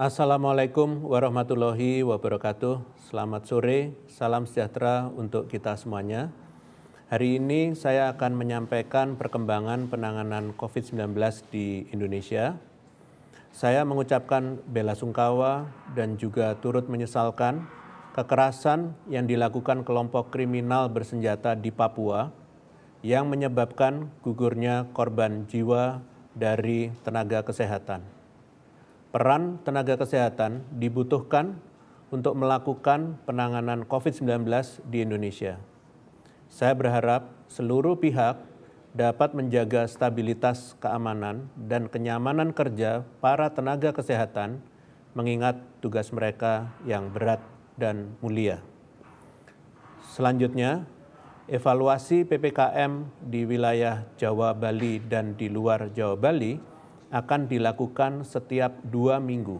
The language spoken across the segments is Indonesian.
Assalamualaikum warahmatullahi wabarakatuh. Selamat sore, salam sejahtera untuk kita semuanya. Hari ini saya akan menyampaikan perkembangan penanganan COVID-19 di Indonesia. Saya mengucapkan bela sungkawa dan juga turut menyesalkan kekerasan yang dilakukan kelompok kriminal bersenjata di Papua yang menyebabkan gugurnya korban jiwa dari tenaga kesehatan peran tenaga kesehatan dibutuhkan untuk melakukan penanganan COVID-19 di Indonesia. Saya berharap seluruh pihak dapat menjaga stabilitas keamanan dan kenyamanan kerja para tenaga kesehatan, mengingat tugas mereka yang berat dan mulia. Selanjutnya, evaluasi PPKM di wilayah Jawa Bali dan di luar Jawa Bali akan dilakukan setiap dua minggu.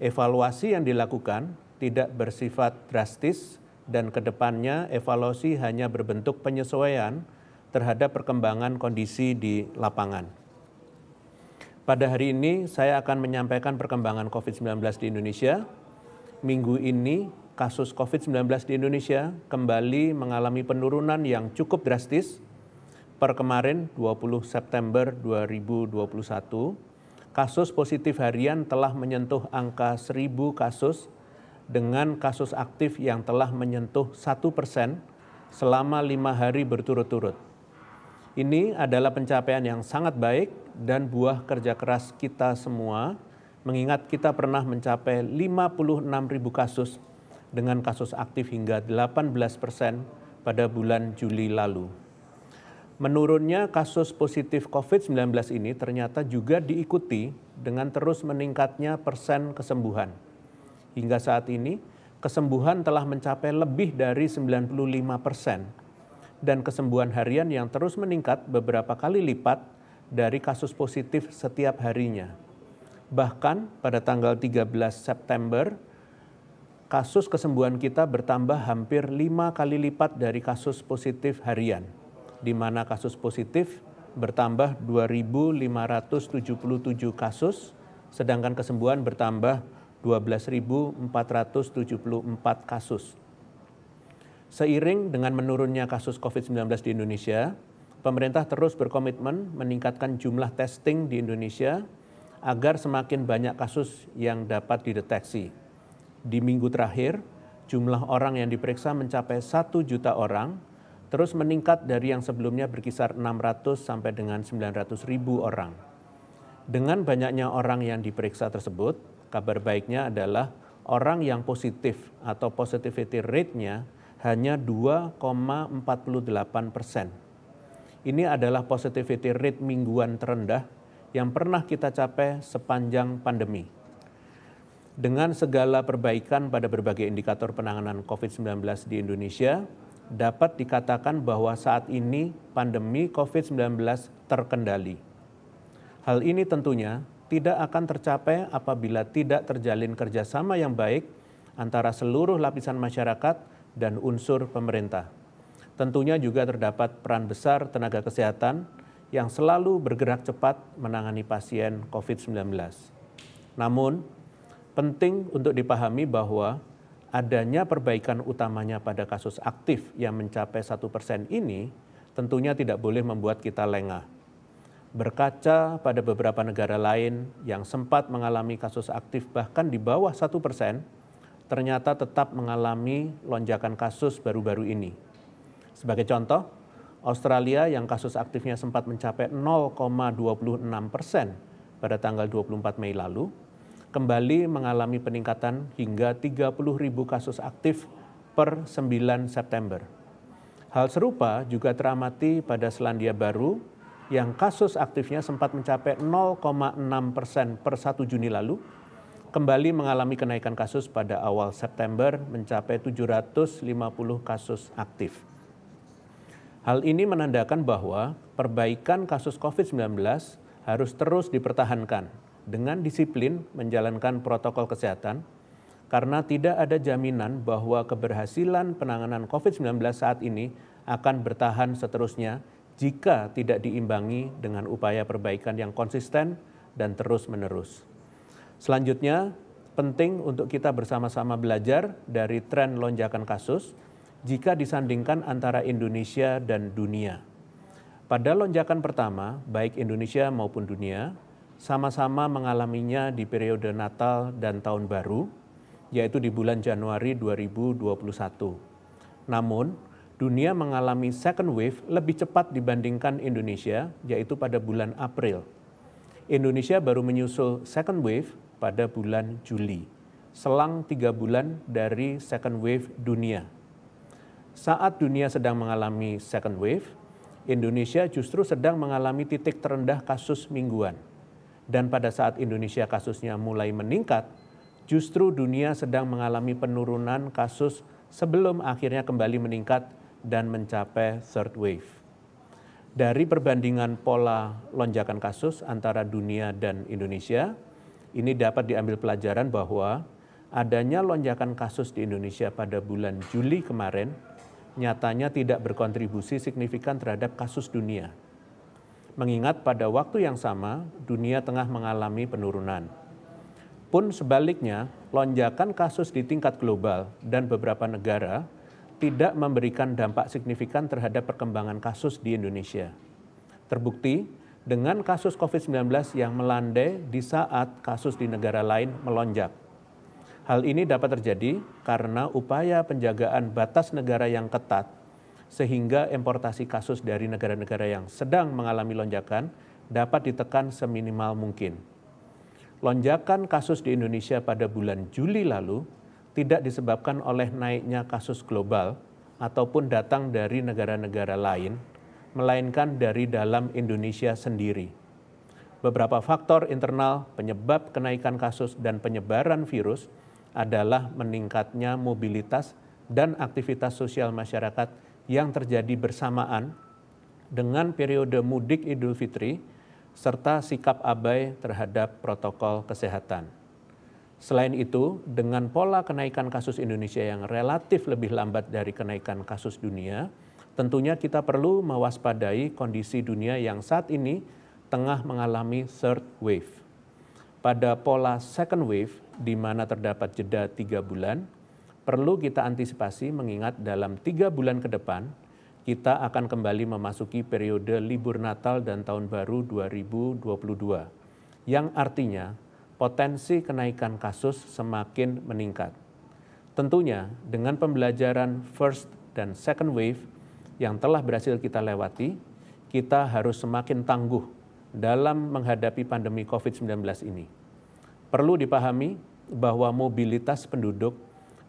Evaluasi yang dilakukan tidak bersifat drastis dan kedepannya evaluasi hanya berbentuk penyesuaian terhadap perkembangan kondisi di lapangan. Pada hari ini saya akan menyampaikan perkembangan COVID-19 di Indonesia. Minggu ini kasus COVID-19 di Indonesia kembali mengalami penurunan yang cukup drastis per kemarin 20 September 2021, kasus positif harian telah menyentuh angka 1.000 kasus dengan kasus aktif yang telah menyentuh 1 persen selama lima hari berturut-turut. Ini adalah pencapaian yang sangat baik dan buah kerja keras kita semua mengingat kita pernah mencapai 56 ribu kasus dengan kasus aktif hingga 18 persen pada bulan Juli lalu. Menurunnya kasus positif COVID-19 ini ternyata juga diikuti dengan terus meningkatnya persen kesembuhan. Hingga saat ini, kesembuhan telah mencapai lebih dari 95 persen dan kesembuhan harian yang terus meningkat beberapa kali lipat dari kasus positif setiap harinya. Bahkan pada tanggal 13 September, kasus kesembuhan kita bertambah hampir lima kali lipat dari kasus positif harian di mana kasus positif bertambah 2.577 kasus, sedangkan kesembuhan bertambah 12.474 kasus. Seiring dengan menurunnya kasus COVID-19 di Indonesia, pemerintah terus berkomitmen meningkatkan jumlah testing di Indonesia agar semakin banyak kasus yang dapat dideteksi. Di minggu terakhir, jumlah orang yang diperiksa mencapai satu juta orang, terus meningkat dari yang sebelumnya berkisar 600 sampai dengan 900 ribu orang. Dengan banyaknya orang yang diperiksa tersebut, kabar baiknya adalah orang yang positif atau positivity rate-nya hanya 2,48 persen. Ini adalah positivity rate mingguan terendah yang pernah kita capai sepanjang pandemi. Dengan segala perbaikan pada berbagai indikator penanganan COVID-19 di Indonesia, dapat dikatakan bahwa saat ini pandemi COVID-19 terkendali. Hal ini tentunya tidak akan tercapai apabila tidak terjalin kerjasama yang baik antara seluruh lapisan masyarakat dan unsur pemerintah. Tentunya juga terdapat peran besar tenaga kesehatan yang selalu bergerak cepat menangani pasien COVID-19. Namun, penting untuk dipahami bahwa adanya perbaikan utamanya pada kasus aktif yang mencapai satu persen ini tentunya tidak boleh membuat kita lengah. Berkaca pada beberapa negara lain yang sempat mengalami kasus aktif bahkan di bawah satu persen, ternyata tetap mengalami lonjakan kasus baru-baru ini. Sebagai contoh, Australia yang kasus aktifnya sempat mencapai 0,26 persen pada tanggal 24 Mei lalu, kembali mengalami peningkatan hingga 30.000 kasus aktif per 9 September. Hal serupa juga teramati pada Selandia Baru yang kasus aktifnya sempat mencapai 0,6 persen per 1 Juni lalu, kembali mengalami kenaikan kasus pada awal September mencapai 750 kasus aktif. Hal ini menandakan bahwa perbaikan kasus COVID-19 harus terus dipertahankan dengan disiplin menjalankan protokol kesehatan karena tidak ada jaminan bahwa keberhasilan penanganan COVID-19 saat ini akan bertahan seterusnya jika tidak diimbangi dengan upaya perbaikan yang konsisten dan terus-menerus. Selanjutnya, penting untuk kita bersama-sama belajar dari tren lonjakan kasus jika disandingkan antara Indonesia dan dunia. Pada lonjakan pertama, baik Indonesia maupun dunia, sama-sama mengalaminya di periode Natal dan Tahun Baru, yaitu di bulan Januari 2021. Namun, dunia mengalami second wave lebih cepat dibandingkan Indonesia, yaitu pada bulan April. Indonesia baru menyusul second wave pada bulan Juli, selang tiga bulan dari second wave dunia. Saat dunia sedang mengalami second wave, Indonesia justru sedang mengalami titik terendah kasus mingguan dan pada saat Indonesia kasusnya mulai meningkat, justru dunia sedang mengalami penurunan kasus sebelum akhirnya kembali meningkat dan mencapai third wave. Dari perbandingan pola lonjakan kasus antara dunia dan Indonesia, ini dapat diambil pelajaran bahwa adanya lonjakan kasus di Indonesia pada bulan Juli kemarin nyatanya tidak berkontribusi signifikan terhadap kasus dunia mengingat pada waktu yang sama dunia tengah mengalami penurunan. Pun sebaliknya, lonjakan kasus di tingkat global dan beberapa negara tidak memberikan dampak signifikan terhadap perkembangan kasus di Indonesia. Terbukti dengan kasus COVID-19 yang melandai di saat kasus di negara lain melonjak. Hal ini dapat terjadi karena upaya penjagaan batas negara yang ketat sehingga importasi kasus dari negara-negara yang sedang mengalami lonjakan dapat ditekan seminimal mungkin. Lonjakan kasus di Indonesia pada bulan Juli lalu tidak disebabkan oleh naiknya kasus global ataupun datang dari negara-negara lain, melainkan dari dalam Indonesia sendiri. Beberapa faktor internal penyebab kenaikan kasus dan penyebaran virus adalah meningkatnya mobilitas dan aktivitas sosial masyarakat yang terjadi bersamaan dengan periode mudik Idul Fitri serta sikap abai terhadap protokol kesehatan. Selain itu, dengan pola kenaikan kasus Indonesia yang relatif lebih lambat dari kenaikan kasus dunia, tentunya kita perlu mewaspadai kondisi dunia yang saat ini tengah mengalami third wave. Pada pola second wave, di mana terdapat jeda tiga bulan, perlu kita antisipasi mengingat dalam tiga bulan ke depan kita akan kembali memasuki periode libur Natal dan Tahun Baru 2022 yang artinya potensi kenaikan kasus semakin meningkat. Tentunya dengan pembelajaran first dan second wave yang telah berhasil kita lewati, kita harus semakin tangguh dalam menghadapi pandemi COVID-19 ini. Perlu dipahami bahwa mobilitas penduduk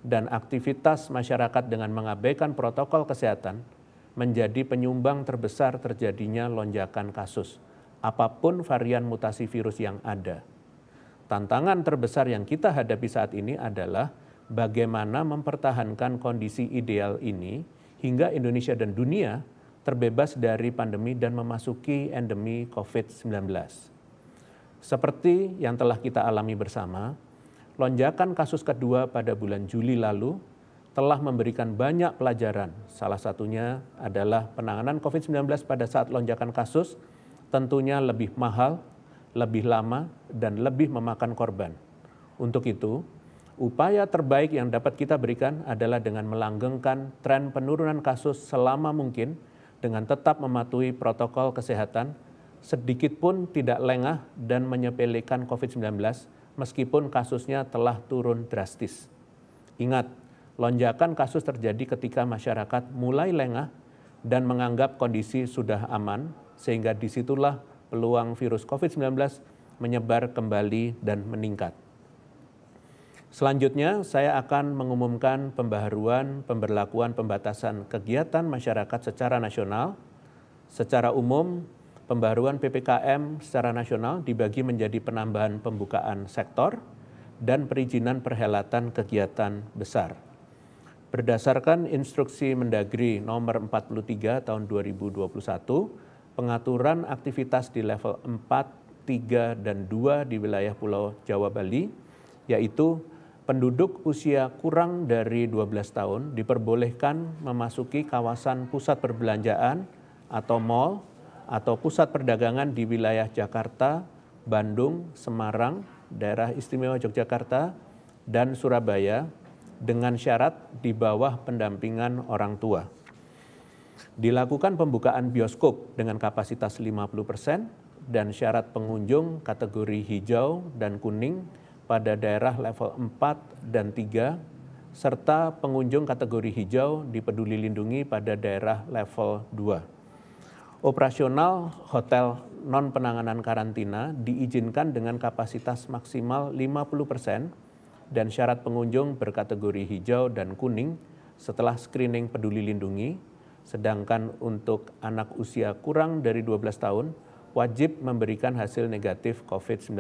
dan aktivitas masyarakat dengan mengabaikan protokol kesehatan menjadi penyumbang terbesar terjadinya lonjakan kasus, apapun varian mutasi virus yang ada. Tantangan terbesar yang kita hadapi saat ini adalah bagaimana mempertahankan kondisi ideal ini hingga Indonesia dan dunia terbebas dari pandemi dan memasuki endemi COVID-19. Seperti yang telah kita alami bersama, lonjakan kasus kedua pada bulan Juli lalu telah memberikan banyak pelajaran. Salah satunya adalah penanganan COVID-19 pada saat lonjakan kasus tentunya lebih mahal, lebih lama, dan lebih memakan korban. Untuk itu, upaya terbaik yang dapat kita berikan adalah dengan melanggengkan tren penurunan kasus selama mungkin dengan tetap mematuhi protokol kesehatan, sedikit pun tidak lengah dan menyepelekan COVID-19 meskipun kasusnya telah turun drastis. Ingat, lonjakan kasus terjadi ketika masyarakat mulai lengah dan menganggap kondisi sudah aman, sehingga disitulah peluang virus COVID-19 menyebar kembali dan meningkat. Selanjutnya, saya akan mengumumkan pembaharuan pemberlakuan pembatasan kegiatan masyarakat secara nasional, secara umum, Pembaruan PPKM secara nasional dibagi menjadi penambahan pembukaan sektor dan perizinan perhelatan kegiatan besar. Berdasarkan instruksi Mendagri nomor 43 tahun 2021, pengaturan aktivitas di level 4, 3, dan 2 di wilayah Pulau Jawa Bali, yaitu penduduk usia kurang dari 12 tahun diperbolehkan memasuki kawasan pusat perbelanjaan atau mall atau pusat perdagangan di wilayah Jakarta, Bandung, Semarang, daerah istimewa Yogyakarta, dan Surabaya dengan syarat di bawah pendampingan orang tua. Dilakukan pembukaan bioskop dengan kapasitas 50% dan syarat pengunjung kategori hijau dan kuning pada daerah level 4 dan 3 serta pengunjung kategori hijau di peduli lindungi pada daerah level 2 operasional hotel non penanganan karantina diizinkan dengan kapasitas maksimal 50% dan syarat pengunjung berkategori hijau dan kuning setelah screening peduli lindungi, sedangkan untuk anak usia kurang dari 12 tahun wajib memberikan hasil negatif COVID-19.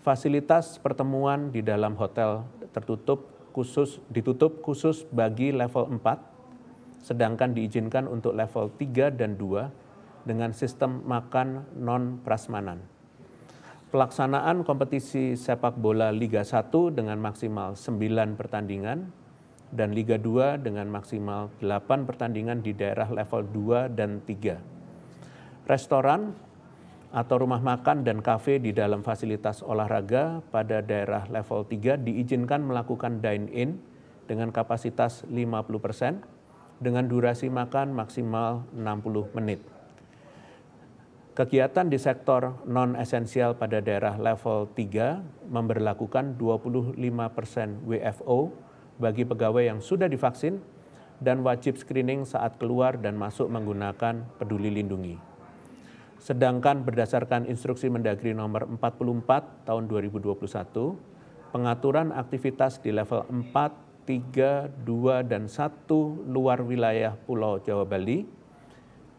Fasilitas pertemuan di dalam hotel tertutup khusus ditutup khusus bagi level 4 sedangkan diizinkan untuk level 3 dan 2 dengan sistem makan non-prasmanan. Pelaksanaan kompetisi sepak bola Liga 1 dengan maksimal 9 pertandingan dan Liga 2 dengan maksimal 8 pertandingan di daerah level 2 dan 3. Restoran atau rumah makan dan kafe di dalam fasilitas olahraga pada daerah level 3 diizinkan melakukan dine-in dengan kapasitas 50 persen dengan durasi makan maksimal 60 menit. Kegiatan di sektor non-esensial pada daerah level 3 memberlakukan 25% WFO bagi pegawai yang sudah divaksin dan wajib screening saat keluar dan masuk menggunakan peduli lindungi. Sedangkan berdasarkan instruksi Mendagri nomor 44 tahun 2021, pengaturan aktivitas di level 4 3, 2, dan 1 luar wilayah Pulau Jawa Bali,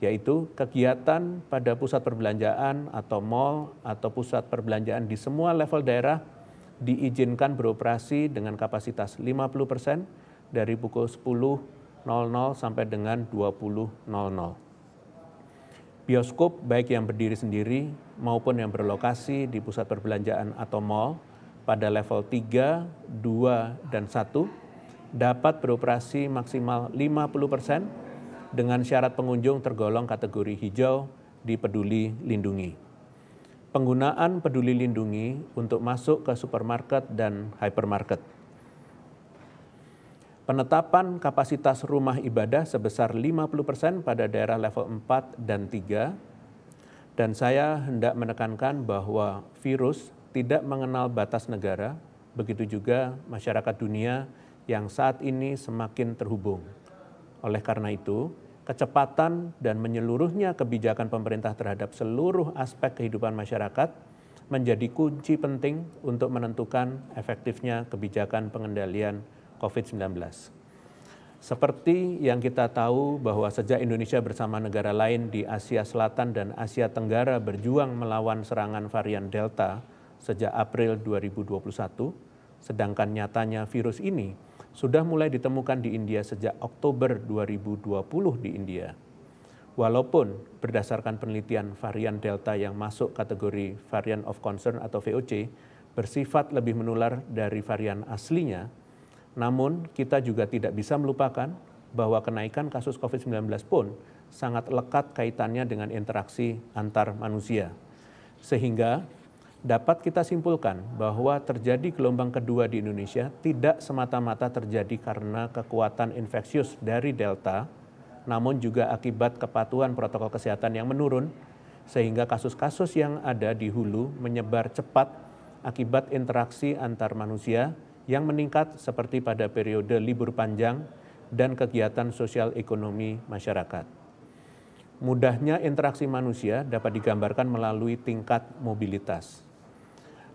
yaitu kegiatan pada pusat perbelanjaan atau mall atau pusat perbelanjaan di semua level daerah diizinkan beroperasi dengan kapasitas 50% dari pukul 10.00 sampai dengan 20.00. Bioskop baik yang berdiri sendiri maupun yang berlokasi di pusat perbelanjaan atau mall pada level 3, 2, dan 1 dapat beroperasi maksimal 50% dengan syarat pengunjung tergolong kategori hijau di peduli lindungi. Penggunaan peduli lindungi untuk masuk ke supermarket dan hypermarket. Penetapan kapasitas rumah ibadah sebesar 50% pada daerah level 4 dan 3. Dan saya hendak menekankan bahwa virus tidak mengenal batas negara, begitu juga masyarakat dunia yang saat ini semakin terhubung. Oleh karena itu, kecepatan dan menyeluruhnya kebijakan pemerintah terhadap seluruh aspek kehidupan masyarakat menjadi kunci penting untuk menentukan efektifnya kebijakan pengendalian COVID-19. Seperti yang kita tahu bahwa sejak Indonesia bersama negara lain di Asia Selatan dan Asia Tenggara berjuang melawan serangan varian Delta sejak April 2021, sedangkan nyatanya virus ini sudah mulai ditemukan di India sejak Oktober 2020 di India. Walaupun berdasarkan penelitian varian Delta yang masuk kategori varian of concern atau VOC bersifat lebih menular dari varian aslinya, namun kita juga tidak bisa melupakan bahwa kenaikan kasus COVID-19 pun sangat lekat kaitannya dengan interaksi antar manusia. Sehingga dapat kita simpulkan bahwa terjadi gelombang kedua di Indonesia tidak semata-mata terjadi karena kekuatan infeksius dari Delta, namun juga akibat kepatuhan protokol kesehatan yang menurun, sehingga kasus-kasus yang ada di hulu menyebar cepat akibat interaksi antar manusia yang meningkat seperti pada periode libur panjang dan kegiatan sosial ekonomi masyarakat. Mudahnya interaksi manusia dapat digambarkan melalui tingkat mobilitas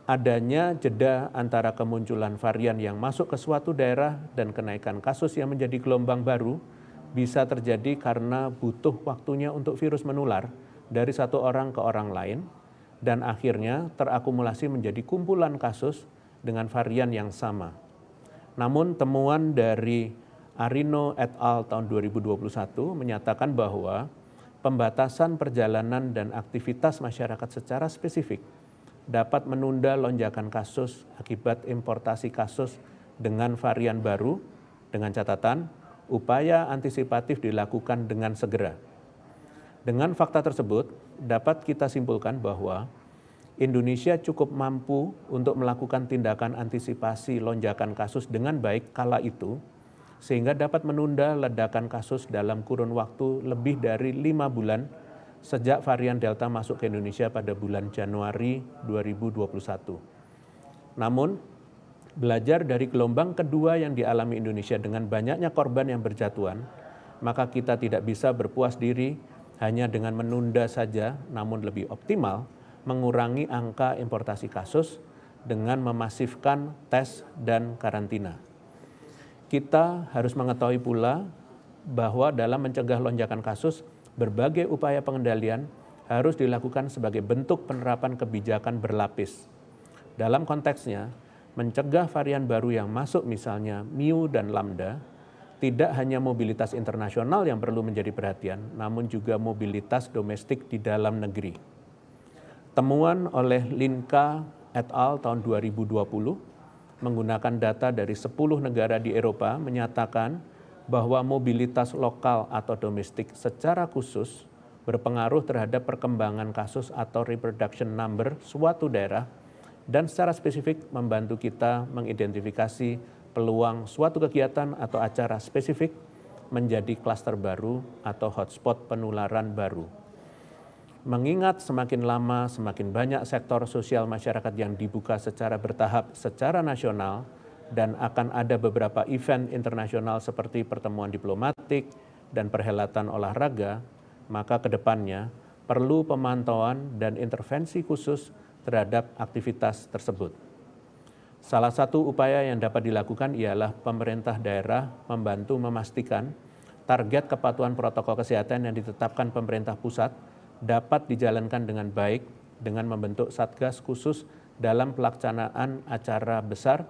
adanya jeda antara kemunculan varian yang masuk ke suatu daerah dan kenaikan kasus yang menjadi gelombang baru bisa terjadi karena butuh waktunya untuk virus menular dari satu orang ke orang lain dan akhirnya terakumulasi menjadi kumpulan kasus dengan varian yang sama. Namun temuan dari Arino et al. tahun 2021 menyatakan bahwa pembatasan perjalanan dan aktivitas masyarakat secara spesifik dapat menunda lonjakan kasus akibat importasi kasus dengan varian baru dengan catatan upaya antisipatif dilakukan dengan segera. Dengan fakta tersebut, dapat kita simpulkan bahwa Indonesia cukup mampu untuk melakukan tindakan antisipasi lonjakan kasus dengan baik kala itu, sehingga dapat menunda ledakan kasus dalam kurun waktu lebih dari lima bulan sejak varian Delta masuk ke Indonesia pada bulan Januari 2021. Namun, belajar dari gelombang kedua yang dialami Indonesia dengan banyaknya korban yang berjatuhan, maka kita tidak bisa berpuas diri hanya dengan menunda saja, namun lebih optimal mengurangi angka importasi kasus dengan memasifkan tes dan karantina. Kita harus mengetahui pula bahwa dalam mencegah lonjakan kasus, berbagai upaya pengendalian harus dilakukan sebagai bentuk penerapan kebijakan berlapis. Dalam konteksnya, mencegah varian baru yang masuk misalnya mu dan lambda, tidak hanya mobilitas internasional yang perlu menjadi perhatian, namun juga mobilitas domestik di dalam negeri. Temuan oleh Linka et al. tahun 2020 menggunakan data dari 10 negara di Eropa menyatakan bahwa mobilitas lokal atau domestik secara khusus berpengaruh terhadap perkembangan kasus atau reproduction number suatu daerah dan secara spesifik membantu kita mengidentifikasi peluang suatu kegiatan atau acara spesifik menjadi klaster baru atau hotspot penularan baru. Mengingat semakin lama semakin banyak sektor sosial masyarakat yang dibuka secara bertahap secara nasional, dan akan ada beberapa event internasional seperti pertemuan diplomatik dan perhelatan olahraga, maka kedepannya perlu pemantauan dan intervensi khusus terhadap aktivitas tersebut. Salah satu upaya yang dapat dilakukan ialah pemerintah daerah membantu memastikan target kepatuhan protokol kesehatan yang ditetapkan pemerintah pusat dapat dijalankan dengan baik dengan membentuk satgas khusus dalam pelaksanaan acara besar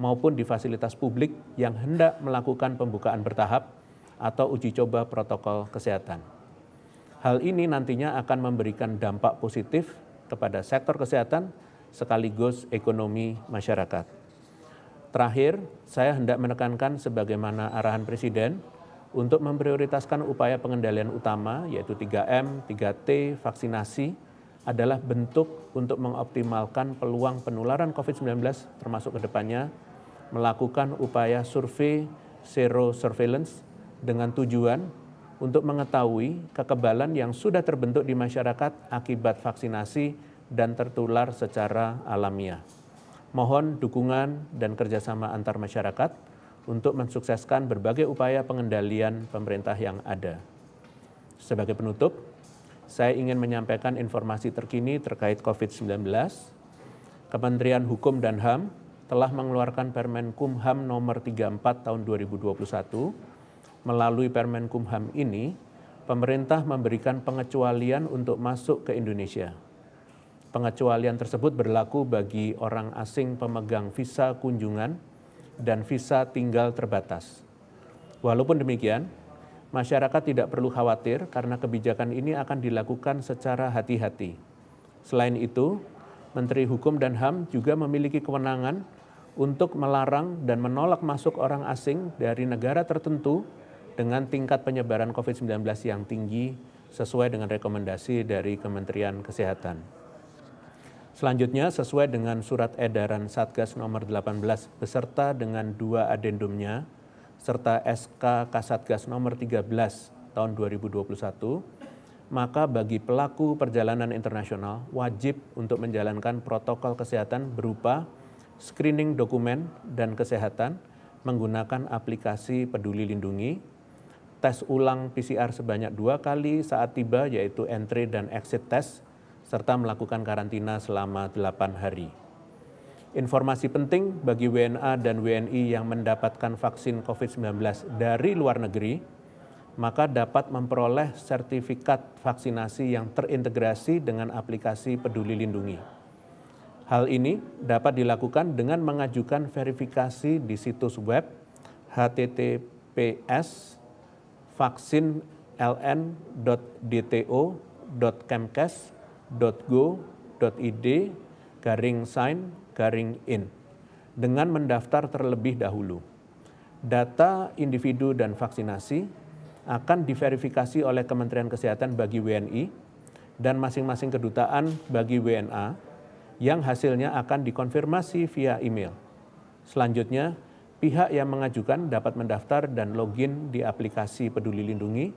maupun di fasilitas publik yang hendak melakukan pembukaan bertahap atau uji coba protokol kesehatan. Hal ini nantinya akan memberikan dampak positif kepada sektor kesehatan sekaligus ekonomi masyarakat. Terakhir, saya hendak menekankan sebagaimana arahan Presiden untuk memprioritaskan upaya pengendalian utama yaitu 3M, 3T, vaksinasi adalah bentuk untuk mengoptimalkan peluang penularan COVID-19 termasuk kedepannya. depannya melakukan upaya survei sero surveillance dengan tujuan untuk mengetahui kekebalan yang sudah terbentuk di masyarakat akibat vaksinasi dan tertular secara alamiah. Mohon dukungan dan kerjasama antar masyarakat untuk mensukseskan berbagai upaya pengendalian pemerintah yang ada. Sebagai penutup, saya ingin menyampaikan informasi terkini terkait COVID-19. Kementerian Hukum dan HAM telah mengeluarkan Permen Kumham nomor 34 tahun 2021. Melalui Permen Kumham ini, pemerintah memberikan pengecualian untuk masuk ke Indonesia. Pengecualian tersebut berlaku bagi orang asing pemegang visa kunjungan dan visa tinggal terbatas. Walaupun demikian, masyarakat tidak perlu khawatir karena kebijakan ini akan dilakukan secara hati-hati. Selain itu, Menteri Hukum dan HAM juga memiliki kewenangan untuk melarang dan menolak masuk orang asing dari negara tertentu dengan tingkat penyebaran COVID-19 yang tinggi sesuai dengan rekomendasi dari Kementerian Kesehatan. Selanjutnya, sesuai dengan surat edaran Satgas nomor 18 beserta dengan dua adendumnya, serta SK Kasatgas nomor 13 tahun 2021, maka bagi pelaku perjalanan internasional wajib untuk menjalankan protokol kesehatan berupa screening dokumen dan kesehatan menggunakan aplikasi peduli lindungi, tes ulang PCR sebanyak dua kali saat tiba yaitu entry dan exit test, serta melakukan karantina selama delapan hari. Informasi penting bagi WNA dan WNI yang mendapatkan vaksin COVID-19 dari luar negeri, maka dapat memperoleh sertifikat vaksinasi yang terintegrasi dengan aplikasi Peduli Lindungi. Hal ini dapat dilakukan dengan mengajukan verifikasi di situs web https vaksin garing sign garing in dengan mendaftar terlebih dahulu. Data individu dan vaksinasi akan diverifikasi oleh Kementerian Kesehatan bagi WNI dan masing-masing kedutaan bagi WNA yang hasilnya akan dikonfirmasi via email. Selanjutnya, pihak yang mengajukan dapat mendaftar dan login di aplikasi Peduli Lindungi,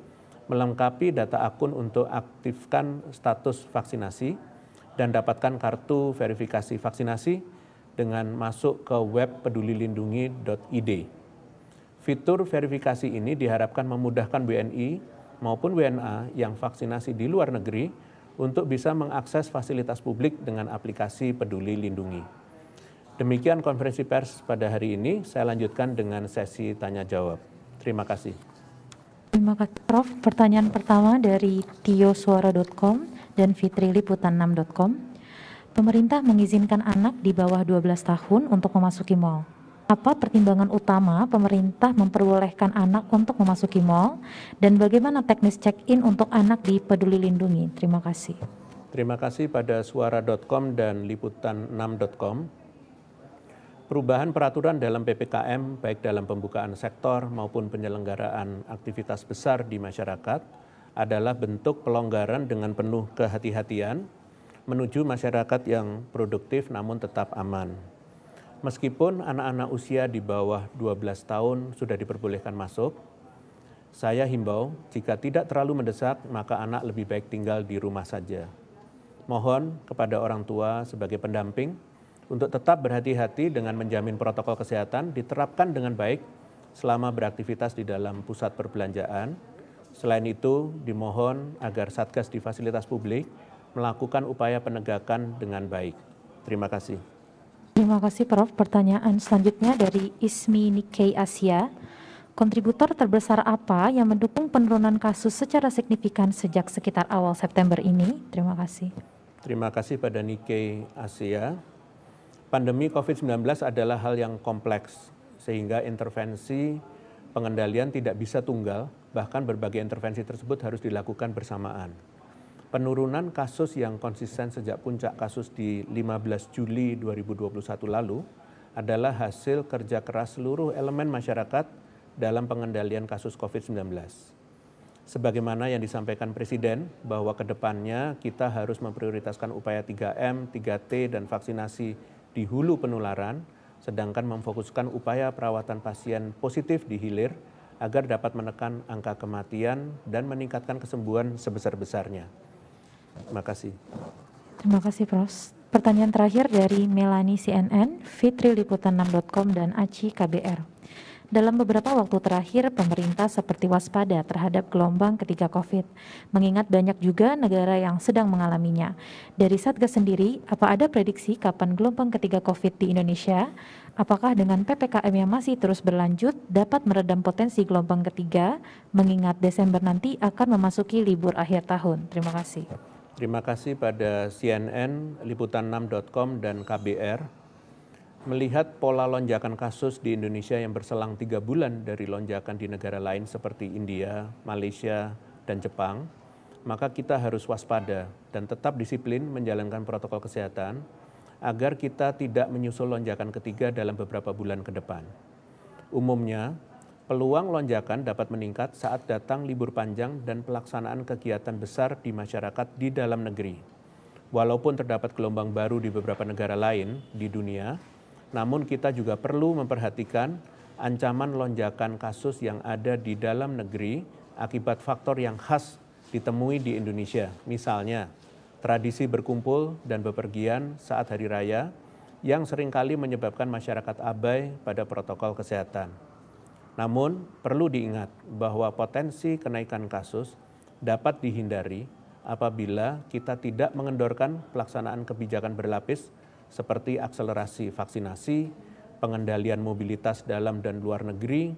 melengkapi data akun untuk aktifkan status vaksinasi, dan dapatkan kartu verifikasi vaksinasi dengan masuk ke web pedulilindungi.id. Fitur verifikasi ini diharapkan memudahkan WNI maupun WNA yang vaksinasi di luar negeri untuk bisa mengakses fasilitas publik dengan aplikasi Peduli Lindungi. Demikian konferensi pers pada hari ini. Saya lanjutkan dengan sesi tanya jawab. Terima kasih. Terima kasih Prof. Pertanyaan pertama dari tiosuara.com dan fitriliputan6.com. Pemerintah mengizinkan anak di bawah 12 tahun untuk memasuki mal. Apa pertimbangan utama pemerintah memperbolehkan anak untuk memasuki mal dan bagaimana teknis check-in untuk anak di Peduli Lindungi? Terima kasih. Terima kasih pada suara.com dan liputan6.com. Perubahan peraturan dalam PPKM baik dalam pembukaan sektor maupun penyelenggaraan aktivitas besar di masyarakat adalah bentuk pelonggaran dengan penuh kehati-hatian menuju masyarakat yang produktif namun tetap aman. Meskipun anak-anak usia di bawah 12 tahun sudah diperbolehkan masuk, saya himbau jika tidak terlalu mendesak maka anak lebih baik tinggal di rumah saja. Mohon kepada orang tua sebagai pendamping untuk tetap berhati-hati dengan menjamin protokol kesehatan diterapkan dengan baik selama beraktivitas di dalam pusat perbelanjaan. Selain itu, dimohon agar Satgas di fasilitas publik melakukan upaya penegakan dengan baik. Terima kasih. Terima kasih Prof. Pertanyaan selanjutnya dari Ismi Nikkei Asia. Kontributor terbesar apa yang mendukung penurunan kasus secara signifikan sejak sekitar awal September ini? Terima kasih. Terima kasih pada Nikkei Asia. Pandemi COVID-19 adalah hal yang kompleks, sehingga intervensi pengendalian tidak bisa tunggal, bahkan berbagai intervensi tersebut harus dilakukan bersamaan penurunan kasus yang konsisten sejak puncak kasus di 15 Juli 2021 lalu adalah hasil kerja keras seluruh elemen masyarakat dalam pengendalian kasus COVID-19. Sebagaimana yang disampaikan Presiden bahwa kedepannya kita harus memprioritaskan upaya 3M, 3T, dan vaksinasi di hulu penularan, sedangkan memfokuskan upaya perawatan pasien positif di hilir agar dapat menekan angka kematian dan meningkatkan kesembuhan sebesar-besarnya. Terima kasih. Terima kasih, Prof. Pertanyaan terakhir dari Melani CNN, Fitri Liputan6.com, dan Aci KBR. Dalam beberapa waktu terakhir, pemerintah seperti waspada terhadap gelombang ketiga COVID, mengingat banyak juga negara yang sedang mengalaminya. Dari Satgas sendiri, apa ada prediksi kapan gelombang ketiga COVID di Indonesia? Apakah dengan PPKM yang masih terus berlanjut dapat meredam potensi gelombang ketiga, mengingat Desember nanti akan memasuki libur akhir tahun? Terima kasih. Terima kasih pada CNN, liputan6.com, dan KBR. Melihat pola lonjakan kasus di Indonesia yang berselang tiga bulan dari lonjakan di negara lain seperti India, Malaysia, dan Jepang, maka kita harus waspada dan tetap disiplin menjalankan protokol kesehatan agar kita tidak menyusul lonjakan ketiga dalam beberapa bulan ke depan. Umumnya, peluang lonjakan dapat meningkat saat datang libur panjang dan pelaksanaan kegiatan besar di masyarakat di dalam negeri. Walaupun terdapat gelombang baru di beberapa negara lain di dunia, namun kita juga perlu memperhatikan ancaman lonjakan kasus yang ada di dalam negeri akibat faktor yang khas ditemui di Indonesia. Misalnya, tradisi berkumpul dan bepergian saat hari raya yang seringkali menyebabkan masyarakat abai pada protokol kesehatan. Namun perlu diingat bahwa potensi kenaikan kasus dapat dihindari apabila kita tidak mengendorkan pelaksanaan kebijakan berlapis seperti akselerasi vaksinasi, pengendalian mobilitas dalam dan luar negeri,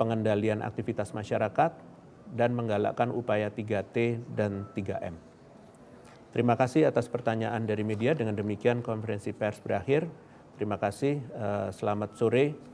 pengendalian aktivitas masyarakat, dan menggalakkan upaya 3T dan 3M. Terima kasih atas pertanyaan dari media. Dengan demikian konferensi pers berakhir. Terima kasih. Eh, selamat sore.